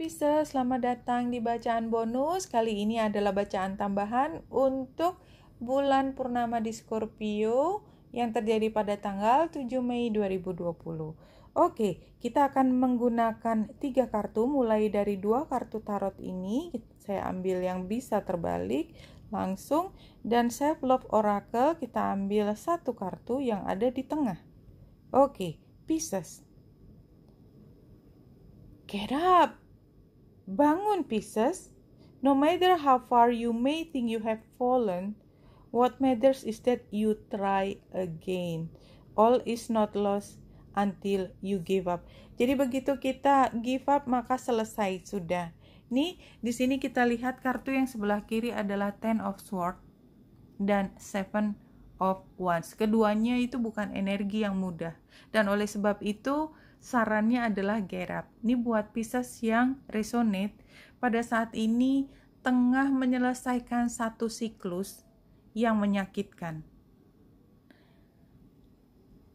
Pisces, selamat datang di bacaan bonus. Kali ini adalah bacaan tambahan untuk bulan purnama di Scorpio yang terjadi pada tanggal 7 Mei 2020. Oke, kita akan menggunakan tiga kartu mulai dari dua kartu tarot ini. Saya ambil yang bisa terbalik langsung dan self love oracle kita ambil satu kartu yang ada di tengah. Oke, Pisces. Get up. Bangun, Pisces. No matter how far you may think you have fallen, what matters is that you try again. All is not lost until you give up. Jadi begitu kita give up maka selesai sudah. Nih, di sini kita lihat kartu yang sebelah kiri adalah Ten of swords dan Seven of Wands. Keduanya itu bukan energi yang mudah. Dan oleh sebab itu, sarannya adalah get Ini buat Pisces yang resonate pada saat ini tengah menyelesaikan satu siklus yang menyakitkan.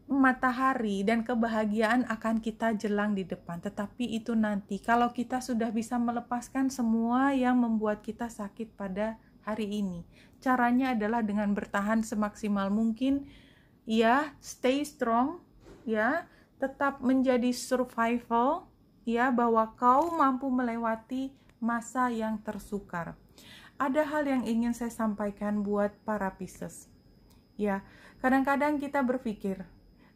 Matahari dan kebahagiaan akan kita jelang di depan, tetapi itu nanti kalau kita sudah bisa melepaskan semua yang membuat kita sakit pada hari ini. Caranya adalah dengan bertahan semaksimal mungkin, ya, stay strong, ya, tetap menjadi survival ya bahwa kau mampu melewati masa yang tersukar. Ada hal yang ingin saya sampaikan buat para Pisces. Ya, kadang-kadang kita berpikir,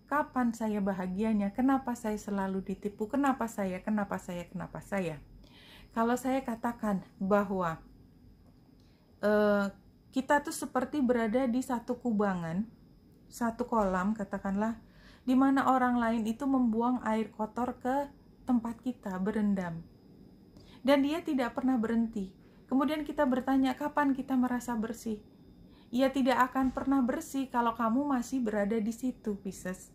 kapan saya bahagianya? Kenapa saya selalu ditipu? Kenapa saya? Kenapa saya? Kenapa saya? Kalau saya katakan bahwa uh, kita tuh seperti berada di satu kubangan, satu kolam, katakanlah di mana orang lain itu membuang air kotor ke tempat kita berendam. Dan dia tidak pernah berhenti. Kemudian kita bertanya kapan kita merasa bersih. Ia tidak akan pernah bersih kalau kamu masih berada di situ, Pisces.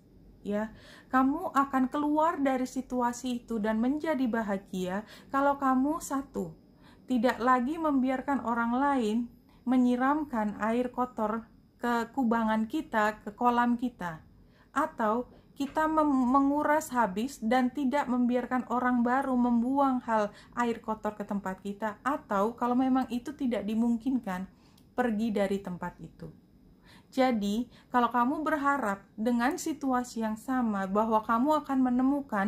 Ya, kamu akan keluar dari situasi itu dan menjadi bahagia kalau kamu satu, tidak lagi membiarkan orang lain menyiramkan air kotor ke kubangan kita, ke kolam kita atau kita menguras habis dan tidak membiarkan orang baru membuang hal air kotor ke tempat kita atau kalau memang itu tidak dimungkinkan pergi dari tempat itu. Jadi, kalau kamu berharap dengan situasi yang sama bahwa kamu akan menemukan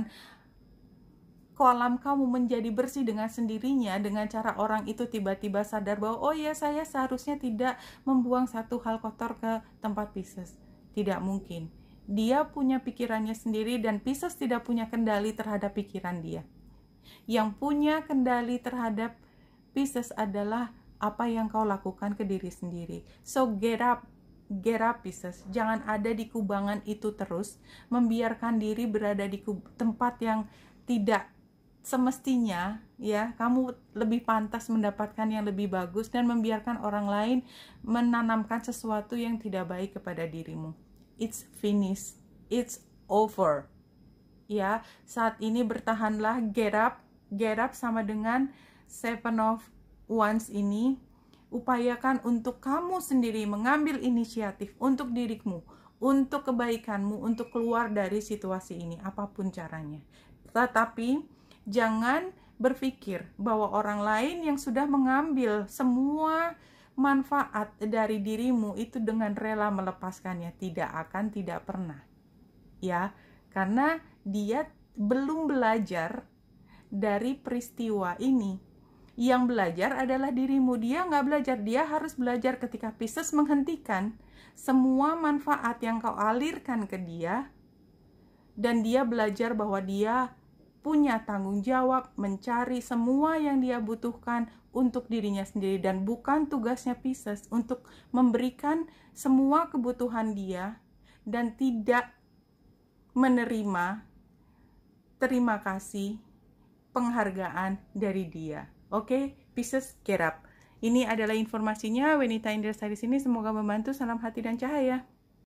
kolam kamu menjadi bersih dengan sendirinya dengan cara orang itu tiba-tiba sadar bahwa oh ya saya seharusnya tidak membuang satu hal kotor ke tempat Pisces. Tidak mungkin dia punya pikirannya sendiri dan Pisces tidak punya kendali terhadap pikiran dia. Yang punya kendali terhadap Pisces adalah apa yang kau lakukan ke diri sendiri. So get up, get up Pisces. Jangan ada di kubangan itu terus, membiarkan diri berada di tempat yang tidak semestinya ya kamu lebih pantas mendapatkan yang lebih bagus dan membiarkan orang lain menanamkan sesuatu yang tidak baik kepada dirimu it's finished, it's over. Ya, saat ini bertahanlah get up, get up sama dengan seven of wands ini. Upayakan untuk kamu sendiri mengambil inisiatif untuk dirimu, untuk kebaikanmu, untuk keluar dari situasi ini apapun caranya. Tetapi jangan berpikir bahwa orang lain yang sudah mengambil semua manfaat dari dirimu itu dengan rela melepaskannya tidak akan tidak pernah. Ya, karena dia belum belajar dari peristiwa ini. Yang belajar adalah dirimu. Dia nggak belajar, dia harus belajar ketika Pisces menghentikan semua manfaat yang kau alirkan ke dia dan dia belajar bahwa dia punya tanggung jawab mencari semua yang dia butuhkan untuk dirinya sendiri dan bukan tugasnya Pisces untuk memberikan semua kebutuhan dia dan tidak menerima terima kasih penghargaan dari dia. Oke, okay? Pisces Kerap. Ini adalah informasinya Wenita Indra di sini semoga membantu. Salam hati dan cahaya.